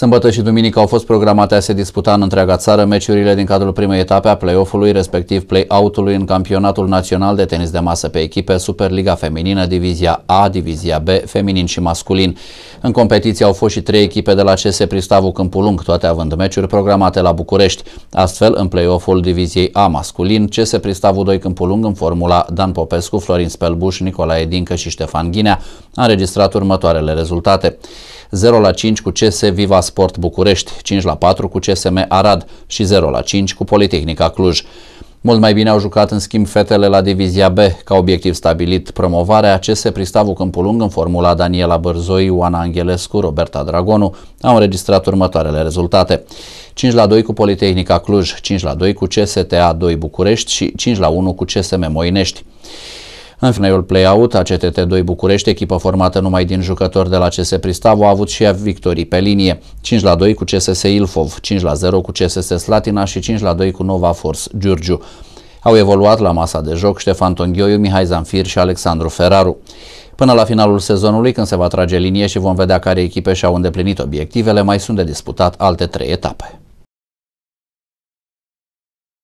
Sâmbătă și duminică au fost programate a se disputa în întreaga țară meciurile din cadrul primei etape a play-off-ului, respectiv play-out-ului în campionatul național de tenis de masă pe echipe Superliga Feminină, Divizia A, Divizia B, feminin și masculin. În competiție au fost și trei echipe de la CS Pristavu Câmpulung, toate având meciuri programate la București. Astfel, în play-off-ul Diviziei A masculin, CS Pristavu 2 Câmpulung în formula Dan Popescu, Florin Spelbuș, Nicolae Dincă și Ștefan Ghinea a înregistrat următoarele rezultate. 0 la 5 cu CS Viva Sport București, 5 la 4 cu CSM Arad și 0 la 5 cu Politehnica Cluj. Mult mai bine au jucat în schimb fetele la divizia B, ca obiectiv stabilit promovarea CS Pristavu Câmpulung în formula Daniela Bărzoi, Oana Angelescu, Roberta Dragonu au înregistrat următoarele rezultate. 5 la 2 cu Politehnica Cluj, 5 la 2 cu CSTA 2 București și 5 la 1 cu CSM Moinești. În finalul play-out, ACTT2 București, echipă formată numai din jucători de la CS Pristavu, a avut și ea victorii pe linie. 5 la 2 cu CSS Ilfov, 5 la 0 cu CSS Slatina și 5 la 2 cu Nova Force Giurgiu. Au evoluat la masa de joc Ștefan Tonghioiu, Mihai Zanfir și Alexandru Feraru. Până la finalul sezonului, când se va trage linie și vom vedea care echipe și-au îndeplinit obiectivele, mai sunt de disputat alte trei etape.